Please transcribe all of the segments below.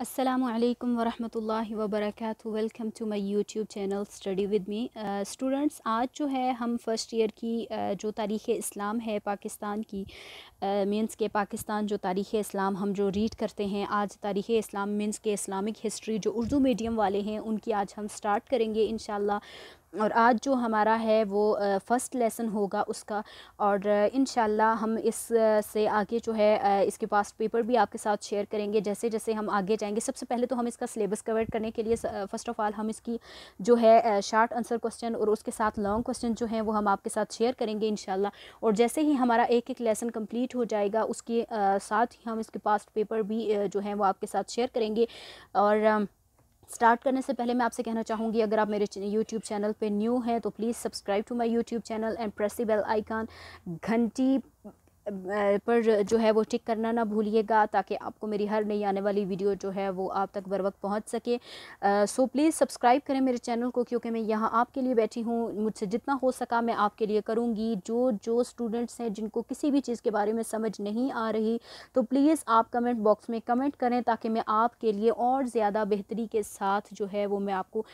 असलकम वरहमल वबरक welcome to my YouTube channel study with me students आज जो है हम फ़र्स्ट ईयर की uh, जो तारीख़ इस्लाम है पाकिस्तान की मीन्स uh, के पाकिस्तान जो तारीख़ इस्लाम हम जो रीड करते हैं आज तारीख़ इस्लाम मीन्स के इस्लामिक हिस्ट्री जो उर्दू मीडियम वाले हैं उनकी आज हम स्टार्ट करेंगे इन और आज जो हमारा है वो फ़र्स्ट लेसन होगा उसका और इन हम इस से आगे जो है इसके पास पेपर भी आपके साथ शेयर करेंगे जैसे जैसे हम आगे जाएंगे सबसे पहले तो हम इसका सिलेबस कवर करने के लिए फ़र्स्ट ऑफ़ ऑल हम इसकी जो है शार्ट आंसर क्वेश्चन और उसके साथ लॉन्ग क्वेश्चन जो हैं वो हम आपके साथ शेयर करेंगे इन और जैसे ही हमारा एक एक लेसन कम्प्लीट हो जाएगा उसके साथ ही हम इसके पास्ट पेपर भी जो हैं वो आपके साथ शेयर करेंगे और स्टार्ट करने से पहले मैं आपसे कहना चाहूँगी अगर आप मेरे यूट्यूब चैनल पे न्यू हैं तो please subscribe to my YouTube channel and press the bell icon घंटी पर जो है वो टिक करना ना भूलिएगा ताकि आपको मेरी हर नई आने वाली वीडियो जो है वो आप तक बर वक्त पहुँच सके सो प्लीज़ सब्सक्राइब करें मेरे चैनल को क्योंकि मैं यहाँ आपके लिए बैठी हूँ मुझसे जितना हो सका मैं आपके लिए करूँगी जो जो स्टूडेंट्स हैं जिनको किसी भी चीज़ के बारे में समझ नहीं आ रही तो प्लीज़ आप कमेंट बॉक्स में कमेंट करें ताकि मैं आपके लिए और ज़्यादा बेहतरी के साथ जो है वो मैं आपको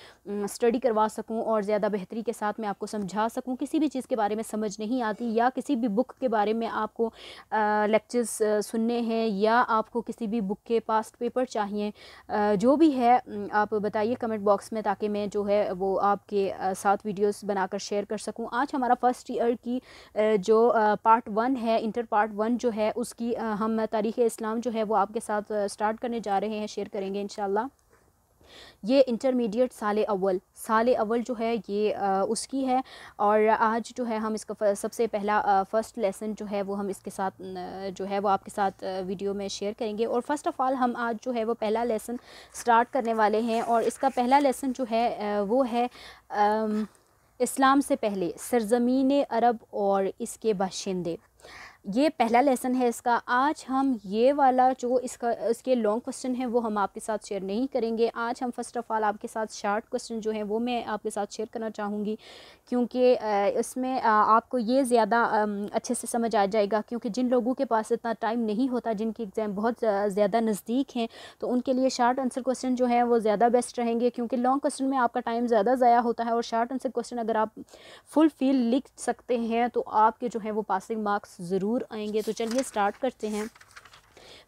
स्टडी करवा सकूँ और ज़्यादा बेहतरी के साथ मैं आपको समझा सकूँ किसी भी चीज़ के बारे में समझ नहीं आती या किसी भी बुक के बारे में आपको आपको लेक्चर्स सुनने हैं या आपको किसी भी बुक के पास्ट पेपर चाहिए जो भी है आप बताइए कमेंट बॉक्स में ताकि मैं जो है वो आपके साथ वीडियोस बनाकर शेयर कर सकूं आज हमारा फर्स्ट ईयर की जो पार्ट वन है इंटर पार्ट वन जो है उसकी हम तारीख़ इस्लाम जो है वो आपके साथ स्टार्ट करने जा रहे हैं शेयर करेंगे इन ये इंटरमीडिएट साल अव्वल साल अव्वल जो है ये आ, उसकी है और आज जो है हम इसका सबसे पहला फ़र्स्ट लेसन जो है वो हम इसके साथ जो है वो आपके साथ वीडियो में शेयर करेंगे और फ़र्स्ट ऑफ़ ऑल हम आज जो है वो पहला लेसन स्टार्ट करने वाले हैं और इसका पहला लेसन जो है वो है इस्लाम से पहले सरजमीन अरब और इसके बाशिंदे ये पहला लेसन है इसका आज हम ये वाला जो इसका इसके लॉन्ग क्वेश्चन है वो हम आपके साथ शेयर नहीं करेंगे आज हम फर्स्ट ऑफ़ ऑल आपके साथ शार्ट क्वेश्चन जो है वो मैं आपके साथ शेयर करना चाहूँगी क्योंकि इसमें आपको ये ज़्यादा अच्छे से समझ आ जाएगा क्योंकि जिन लोगों के पास इतना टाइम नहीं होता जिनकी एग्ज़ाम बहुत ज़्यादा नज़दीक हैं तो उनके लिए शार्ट आंसर क्वेश्चन जो है वो ज़्यादा बेस्ट रहेंगे क्योंकि लॉन्ग क्वेश्चन में आपका टाइम ज़्यादा ज़ाया होता है और शार्ट आंसर क्वेश्चन अगर आप फुल फील लिख सकते हैं तो आपके जो है वो पासिंग मार्क्स ज़रूर ज़रूर आएंगे तो चलिए स्टार्ट करते हैं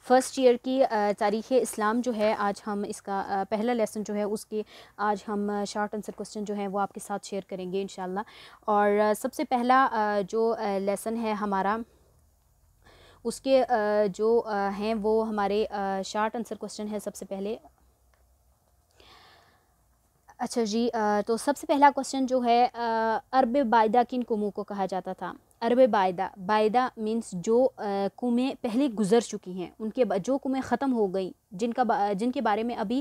फ़र्स्ट ईयर की तारीख़ इस्लाम जो है आज हम इसका पहला लेसन जो है उसके आज हम शॉर्ट आंसर क्वेश्चन जो है वो आपके साथ शेयर करेंगे इन और सबसे पहला जो लेसन है हमारा उसके जो हैं वो हमारे शार्ट आंसर क्वेश्चन है सबसे पहले अच्छा जी तो सबसे पहला क्वेश्चन जो है अरब बायदा किन कुमू को कहा जाता था अरब बायदा बायदा मीन्स जो कुमें पहले गुजर चुकी हैं उनके जो कुमें ख़त्म हो गई जिनका जिनके बारे में अभी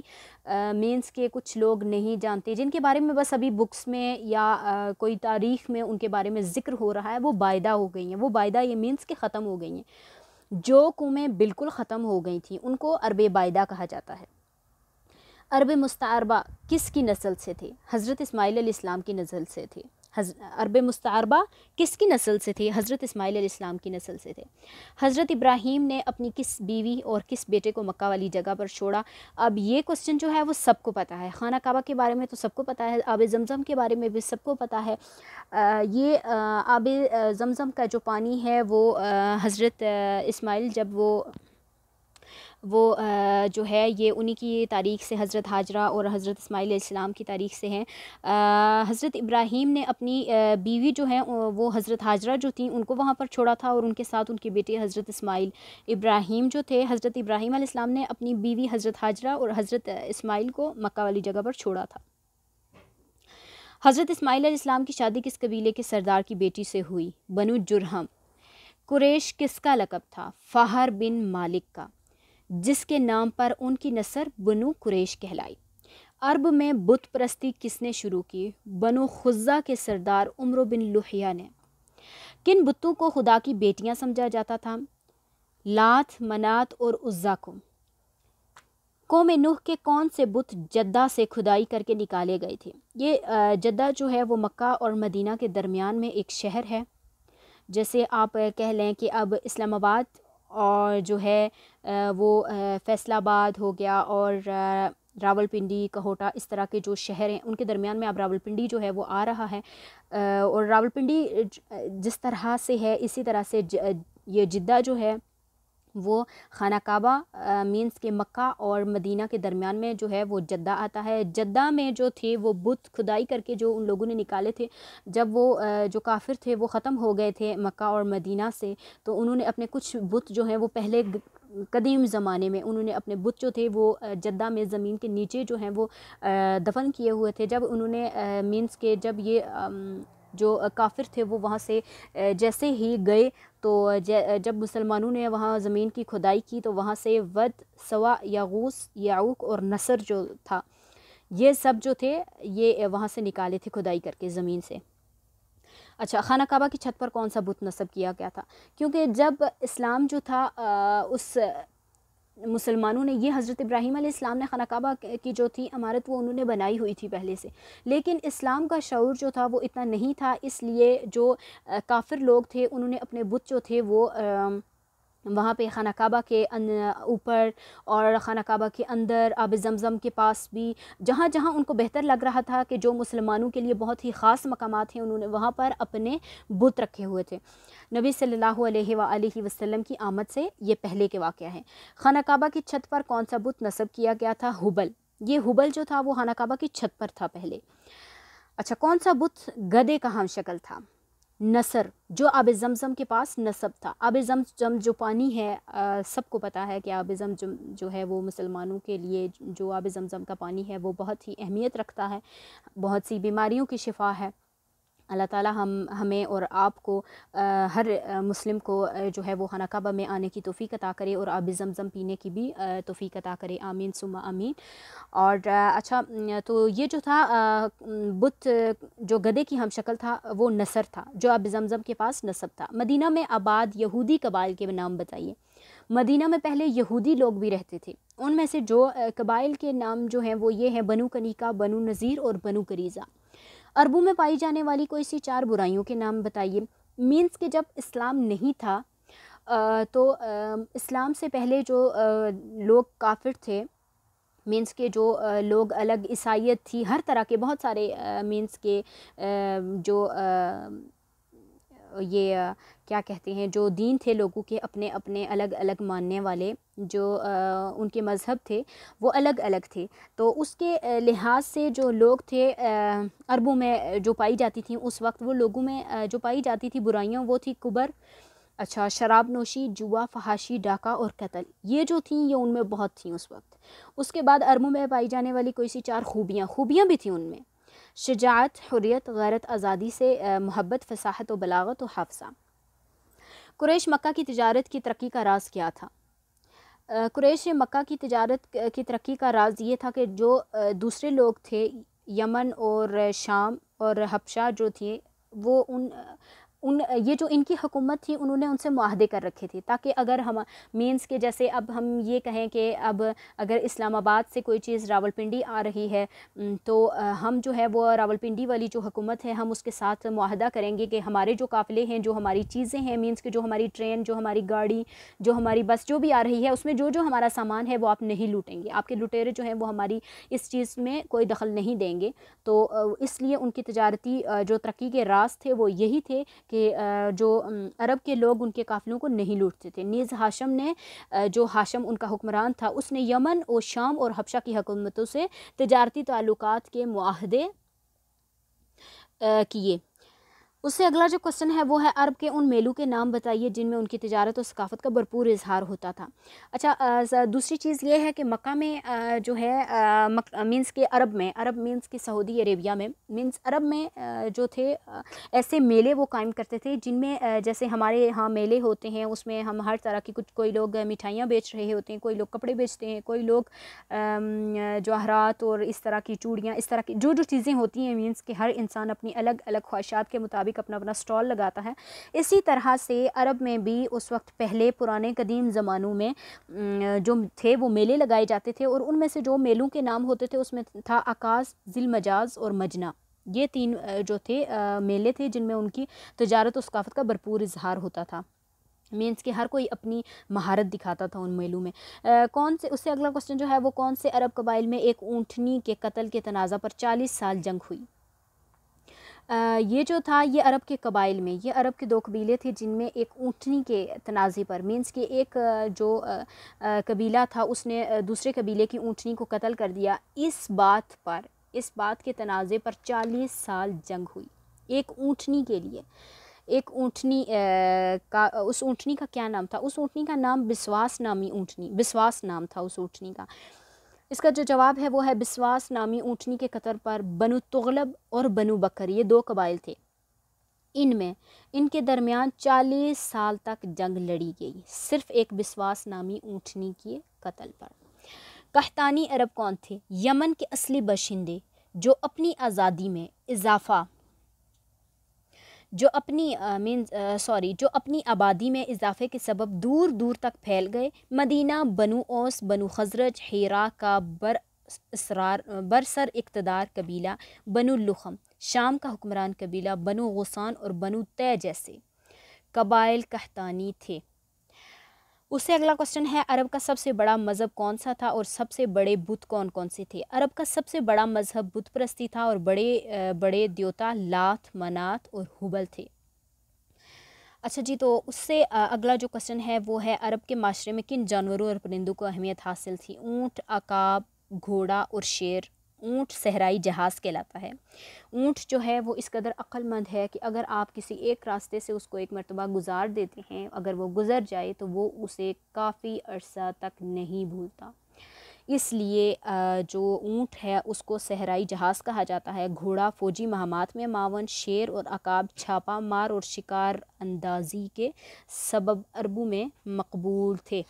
मीन्स के कुछ लोग नहीं जानते जिनके बारे में बस अभी बुक्स में या आ, कोई तारीख़ में उनके बारे में ज़िक्र हो रहा है वो बायदा हो गई हैं वो बायदा ये मीन्स के ख़त्म हो गई हैं जो कुमें बिल्कुल ख़त्म हो गई थी उनको अरब बायदा कहा जाता है अरब मुस्तारबा किस की नस्ल से थे हज़रत इस्माईल इस्लाम की नस्ल से थे अरब मुस्तारबा किसकी नस्ल से थे हज़रत इसमाईल इस्लाम की नस्ल से थे हज़रत इब्राहीम ने अपनी किस बीवी और किस बेटे को मक्का वाली जगह पर छोड़ा अब ये क्वेश्चन जो है वो सबको पता है खाना काबा के बारे में तो सबको पता है आब ज़मज़म के बारे में भी सबको पता है आ, ये आब ज़मज़म का जो पानी है वो हज़रत इसमाइल जब वो वो जो है ये उन्हीं की तारीख़ से हज़रत हाजरा और हज़रत इसमाईल इस्लाम की तारीख़ से हैं हज़रत इब्राहीम ने अपनी बीवी जो है वो हज़रत हाजरा जो थी उनको वहाँ पर छोड़ा था और उनके साथ उनके बेटे हज़रत इसमाईल इब्राहीम जो थे हज़रत इब्राहिम आसमाम ने अपनी बीवी हज़रत हाजरा और हज़रत इसमाइल को मक्का वाली जगह पर छोड़ा था हज़रत इसमाइल इस्लाम की शादी किस कबीले के सरदार की बेटी से हुई बनु जुरहम कुरेश किसका लकब था फ़ाहर बिन मालिक का जिसके नाम पर उनकी नसर बनु कुरेश कहलाई अरब में बुत प्रस्ती किसने शुरू की बनु खुजा के सरदार उम्र बिन लुहिया ने किन बुतों को खुदा की बेटियां समझा जाता था लात मनात और उज्जा को कौम नूह के कौन से बुत जद्दा से खुदाई करके निकाले गए थे ये जद्दा जो है वो मक्का और मदीना के दरमियान में एक शहर है जैसे आप कह लें कि अब इस्लामाबाद और जो है वो फैसलाबाद हो गया और रावलपिंडी कहोटा इस तरह के जो शहर हैं उनके दरमियान में अब रावलपिंडी जो है वो आ रहा है और रावलपिंडी जिस तरह से है इसी तरह से ये जिद्दा जो है वो खाना काबा मीन्स के मक्का और मदीना के दरमियान में जो है वो जद्दा आता है जद्दा में जो थे वो बुत खुदाई करके जो उन लोगों ने निकाले थे जब वो आ, जो काफिर थे वो ख़त्म हो गए थे मक्का और मदीना से तो उन्होंने अपने कुछ बुत जो हैं वो पहले कदीम ज़माने में उन्होंने अपने बुत जो थे वो जद्दा में ज़मीन के नीचे जो हैं वो दफन किए हुए थे जब उन्होंने मीन्स के जब ये जो काफिर थे वो वहाँ से जैसे ही गए तो जब मुसलमानों ने वहाँ ज़मीन की खुदाई की तो वहाँ से वद सवा यागूस याऊक और नसर जो था ये सब जो थे ये वहाँ से निकाले थे खुदाई करके ज़मीन से अच्छा खाना काबा की छत पर कौन सा बुत नस्ब किया गया था क्योंकि जब इस्लाम जो था आ, उस मुसलमानों ने ये हज़रत इब्राहिम इस्लाम ने खानकाबा की जो थी इमारत वो उन्होंने बनाई हुई थी पहले से लेकिन इस्लाम का शौर जो था वो इतना नहीं था इसलिए जो काफिर लोग थे उन्होंने अपने बुत जो थे वो आ, वहाँ पे खाना काबा के ऊपर और खाना काबा के अंदर आब जमज़म के पास भी जहाँ जहाँ उनको बेहतर लग रहा था कि जो मुसलमानों के लिए बहुत ही ख़ास मकाम हैं उन्होंने वहाँ पर अपने बुत रखे हुए थे नबी सल्लल्लाहु अलैहि वसल्लम की आमद से ये पहले के वाक़ है खाना काबा की छत पर कौन सा बुत नस्ब किया गया था हुबल ये हुबल जो था वो खाना काबा की छत पर था पहले अच्छा कौन सा बुत गदे का हम शक्ल था नसर जो आब ज़मज़म के पास नसब था आब ज़मज़म जो पानी है सबको पता है कि आब ज़मज़म जो है वो मुसलमानों के लिए जो आब ज़मज़म का पानी है वो बहुत ही अहमियत रखता है बहुत सी बीमारियों की शिफा है अल्लाह ताला हम हमें और आपको हर मुस्लिम को जो है वो खाना कबा में आने की तोफ़ी अता करे और आबि जमज़म पीने की भी तोफ़ी अता करे आमीन सुमा आमीन और अच्छा तो ये जो था बुत जो गधे की हम शक्ल था वो नसर था जो आबि जमज़म के पास नसब था मदीना में आबाद यहूदी कबाइल के नाम बताइए मदीना में पहले यहूदी लोग भी रहते थे उनमें से जो कबाइल के नाम जो हैं वो ये हैं बनु कनिका बनु नज़ीर और बनु करीज़ा अरबों में पाई जाने वाली कोई सी चार बुराइयों के नाम बताइए मीन्स के जब इस्लाम नहीं था तो इस्लाम से पहले जो लोग काफिर थे मीन्स के जो लोग अलग ईसाइत थी हर तरह के बहुत सारे मीन्स के जो ये क्या कहते हैं जो दीन थे लोगों के अपने अपने अलग अलग मानने वाले जो उनके मज़हब थे वो अलग अलग थे तो उसके लिहाज से जो लोग थे अरबों में जो पाई जाती थी उस वक्त वो लोगों में जो पाई जाती थी बुराइयाँ वो थी कुबर अच्छा शराब नोशी जुआ फहाशी डाका और कत्ल ये जो थी ये उनमें बहुत थी उस वक्त उसके बाद अरबों में पाई जाने वाली कोई सी चार खूबियाँ खूबियाँ भी थी उनमें शजात हुरियत गैरत आज़ादी से मोहब्बत फसाहत व बलागत व हाफसा कुरेश मक्का की तजारत की तरक्की का राज क्या था कुरेश मक्का की तजारत की तरक्की का राज ये था कि जो दूसरे लोग थे यमन और शाम और हफशा जो थे वो उन उन ये जो इनकी हुकूमत थी उन्होंने उनसे माहदे कर रखे थे ताकि अगर हम मीन्स के जैसे अब हम ये कहें कि अब अगर इस्लामाबाद से कोई चीज़ रावलपिंडी आ रही है तो हम जो है वो रावलपिंडी वाली जो हुकूमत है हम उसके साथ माहदा करेंगे कि हमारे जो काफ़िले हैं जो हमारी चीज़ें हैं मीन्स के जो हमारी ट्रेन जो हमारी गाड़ी जो हमारी बस जो भी आ रही है उसमें जो जो हमारा सामान है वो आप नहीं लूटेंगे आपके लुटेरे जो हैं वो हमारी इस चीज़ में कोई दखल नहीं देंगे तो इसलिए उनकी तजारती जो तरक्की के रास थे वो यही थे कि जो अरब के लोग उनके काफ़िलों को नहीं लूटते थे नीज़ हाशम ने जो हाशम उनका हुक्मरान था उसने यमन और शाम और हबशा की हुकूमतों से तजारती ताल्लुक के माहदे किए उससे अगला जो क्वेश्चन है वो है अरब के उन मेलों के नाम बताइए जिनमें उनकी तजारत और सकाफत का भरपूर इजहार होता था अच्छा दूसरी चीज़ ये है कि मक्का में जो है मीन्स के अरब में अरब मीन्स के सऊदी अरेबिया में मीन्स अरब में जो थे ऐसे मेले वो कायम करते थे जिनमें जैसे हमारे यहाँ मेले होते हैं उसमें हम हर तरह की कुछ कोई लोग मिठाइयाँ बेच रहे होते हैं कोई लोग कपड़े बेचते हैं कोई लोग जवाहरात और इस तरह की चूड़ियाँ इस तरह की जो जो चीज़ें होती हैं मीन्स के हर इंसान अपनी अलग अलग ख्वाहिशात के मुताबिक मालिक अपना अपना स्टॉल लगाता है इसी तरह से अरब में भी उस वक्त पहले पुराने कदीम ज़मानों में जो थे वो मेले लगाए जाते थे और उनमें से जो मेलों के नाम होते थे उसमें था आकाश दिल मजाज और मजना ये तीन जो थे मेले थे जिनमें उनकी तजारत और सकाफत का भरपूर इजहार होता था मीन्स के हर कोई अपनी महारत दिखाता था उन मेलों में आ, कौन से उससे अगला क्वेश्चन जो है वो कौन से अरब कबाइल में एक ऊँटनी के कत्ल के तनाज़ा पर चालीस साल जंग हुई ये जो था ये अरब के कबाइल में ये अरब के दो कबीले थे जिनमें एक ऊँटनी के तनाज़े पर मीन्स कि एक जो कबीला था उसने दूसरे कबीले की ऊँटनी को कत्ल कर दिया इस बात पर इस बात के तनाज़े पर चालीस साल जंग हुई एक ऊँटनी के लिए एक ऊँटनी का उस ऊँटनी का क्या नाम था उस ऊँटनी का नाम बिस्वास नामी ऊँटनी बिस्वास नाम था उस ऊँटनी का इसका जो जवाब है वो है बिस्वास नामी ऊँटनी के कतर पर बनु तुगलब और बनु बकर ये दो कबाइल थे इनमें इनके दरमियान चालीस साल तक जंग लड़ी गई सिर्फ एक बिस्वास नामी ऊँटनी के कत्ल पर कहतानी अरब कौन थे यमन के असली बाशिंदे जो अपनी आज़ादी में इजाफ़ा जो अपनी मीन सॉरी जो अपनी आबादी में इजाफे के सबब दूर दूर तक फैल गए मदीना बनु ओस बनु खजरज हेरा का बर इसरार बरसर इकतदार कबीला बनु लुखम शाम का हुक्मरान कबीला बनु गुसान और बनु तय जैसे कबाइल कहतानी थे उससे अगला क्वेश्चन है अरब का सबसे बड़ा मज़हब कौन सा था और सबसे बड़े बुत कौन कौन से थे अरब का सबसे बड़ा मज़हब बुत प्रस्ती था और बड़े बड़े देवता लात मनात और हुबल थे अच्छा जी तो उससे अगला जो क्वेश्चन है वो है अरब के माशरे में किन जानवरों और परिंदों को अहमियत हासिल थी ऊँट अकाब घोड़ा और शेर ऊँट सहराई जहाज़ कहलाता है ऊँट जो है वो इस कदर अक्लमंद है कि अगर आप किसी एक रास्ते से उसको एक मरतबा गुजार देते हैं अगर वो गुज़र जाए तो वो उसे काफ़ी अरसा तक नहीं भूलता इसलिए जो ऊँट है उसको सहराई जहाज़ कहा जाता है घोड़ा फ़ौजी महामात में मावन शेर और अकाब छापा मार और शिकार अंदाजी के सबब अरबू में मकबूल थे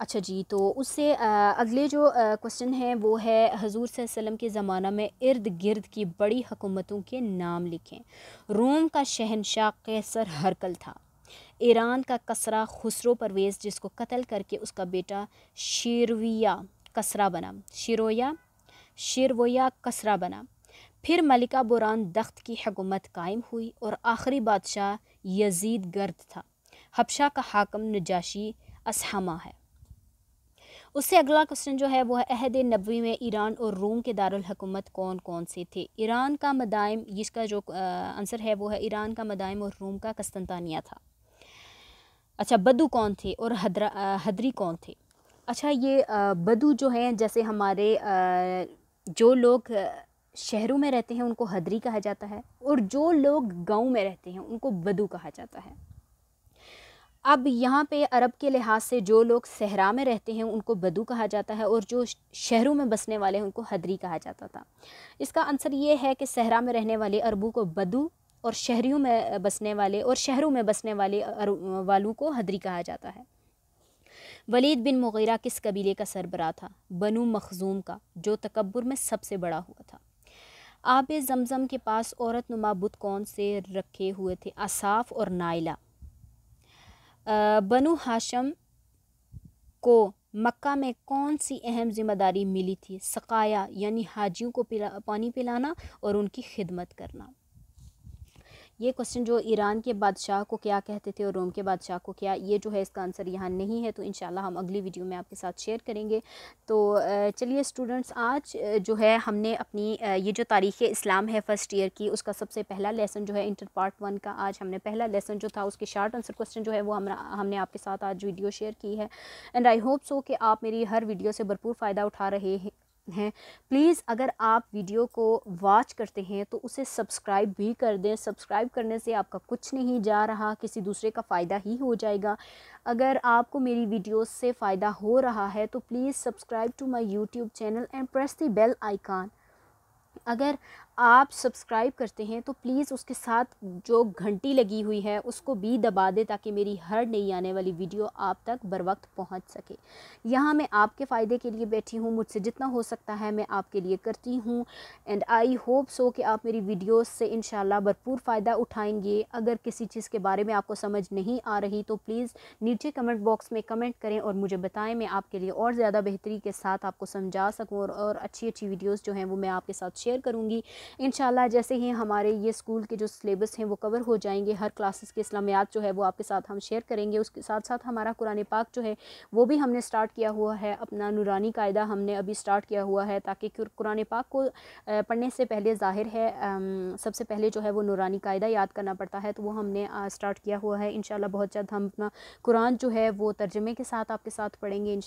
अच्छा जी तो उससे अगले जो क्वेश्चन है वो है हजूर वसम के ज़माना में इर्द गिर्द की बड़ी हकूमतों के नाम लिखें रोम का शहनशाह कैसर हरकल था ईरान का कसरा खुसरो परवेज़ जिसको कत्ल करके उसका बेटा शेरविया कसरा बना शिरोया शिरवोया कसरा बना फिर मलिका बुरान दख्त की हकूमत कायम हुई और आखिरी बादशाह यजीद गर्द था हबशा का हाकम नजाशी असहमा है उससे अगला क्वेश्चन जो है वो है अहद नबी में ईरान और रोम के दारकूमत कौन कौन से थे ईरान का मदायम इसका जो आंसर है वो है ईरान का मदायम और रोम का कस्तनतानिया था अच्छा बदू कौन थे और हदरा हदरी कौन थे अच्छा ये बदू जो हैं जैसे हमारे जो लोग शहरों में रहते हैं उनको हदरी कहा जाता है और जो लोग गांव में रहते हैं उनको बदू कहा जाता है अब यहाँ पे अरब के लिहाज से जो लोग सहरा में रहते हैं उनको बदू कहा जाता है और जो शहरों में बसने वाले हैं उनको हदरी कहा जाता था इसका आंसर ये है कि सहरा में रहने वाले अरबू को बदू और शहरीों में बसने वाले और शहरों में बसने वाले वालों को हदरी कहा जाता है वलीद बिन मुगैरा किस कबीले का सरबरा था बनु मखजूम का जो तकबर में सबसे बड़ा हुआ था आब जमज़म के पास औरत नुमा बुत कौन से रखे हुए थे असाफ और नाइला बनु हाशम को मक्का में कौन सी अहम जिम्मेदारी मिली थी सकाया यानी हाजियों को पिला पानी पिलाना और उनकी खिदमत करना ये क्वेश्चन जो ईरान के बादशाह को क्या कहते थे और रोम के बादशाह को क्या ये जो है इसका आंसर यहाँ नहीं है तो इन हम अगली वीडियो में आपके साथ शेयर करेंगे तो चलिए स्टूडेंट्स आज जो है हमने अपनी ये जो तारीख़ इस्लाम है फ़र्स्ट ईयर की उसका सबसे पहला लेसन जो है इंटर पार्ट वन का आज हमने पहला लेसन जो था उसके शार्ट आंसर क्वेश्चन जो है वो हम हमने आपके साथ आज वीडियो शेयर की है एंड आई होप सो कि आप मेरी हर वीडियो से भरपूर फ़ायदा उठा रहे हैं हैं प्लीज़ अगर आप वीडियो को वॉच करते हैं तो उसे सब्सक्राइब भी कर दें सब्सक्राइब करने से आपका कुछ नहीं जा रहा किसी दूसरे का फ़ायदा ही हो जाएगा अगर आपको मेरी वीडियोस से फ़ायदा हो रहा है तो please subscribe to my YouTube channel and press the bell icon अगर आप सब्सक्राइब करते हैं तो प्लीज़ उसके साथ जो घंटी लगी हुई है उसको भी दबा दें ताकि मेरी हर नई आने वाली वीडियो आप तक बर वक्त पहुँच सके यहाँ मैं आपके फ़ायदे के लिए बैठी हूँ मुझसे जितना हो सकता है मैं आपके लिए करती हूँ एंड आई होप सो कि आप मेरी वीडियोस से इन भरपूर फ़ायदा उठाएंगे अगर किसी चीज़ के बारे में आपको समझ नहीं आ रही तो प्लीज़ नीचे कमेंट बॉक्स में कमेंट करें और मुझे बताएँ मैं आपके लिए और ज़्यादा बेहतरी के साथ आपको समझा सकूँ और अच्छी अच्छी वीडियोज़ जो हैं वो मैं आपके साथ शेयर करूँगी इन जैसे ही हमारे ये स्कूल के जो सिलेबस हैं वो कवर हो जाएंगे हर क्लासेस के इस्लामियात जो है वो आपके साथ हम शेयर करेंगे उसके साथ साथ हमारा कुरान पाक जो है वो भी हमने स्टार्ट किया हुआ है अपना नूरानी कायदा हमने अभी स्टार्ट किया हुआ है ताकि कुरान पाक को पढ़ने से पहले ज़ाहिर है सबसे पहले जो है वो नूरानी कायदा याद करना पड़ता है तो वो हमने स्टार्ट किया हुआ है इन बहुत जल्द हम अपना कुरान जो है वो तर्जमे के साथ आपके साथ पढ़ेंगे इन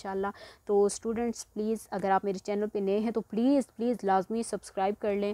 तो स्टूडेंट्स प्लीज़ अगर आप मेरे चैनल पर नए हैं तो प्लीज़ प्लीज़ लाजमी सब्सक्राइब कर लें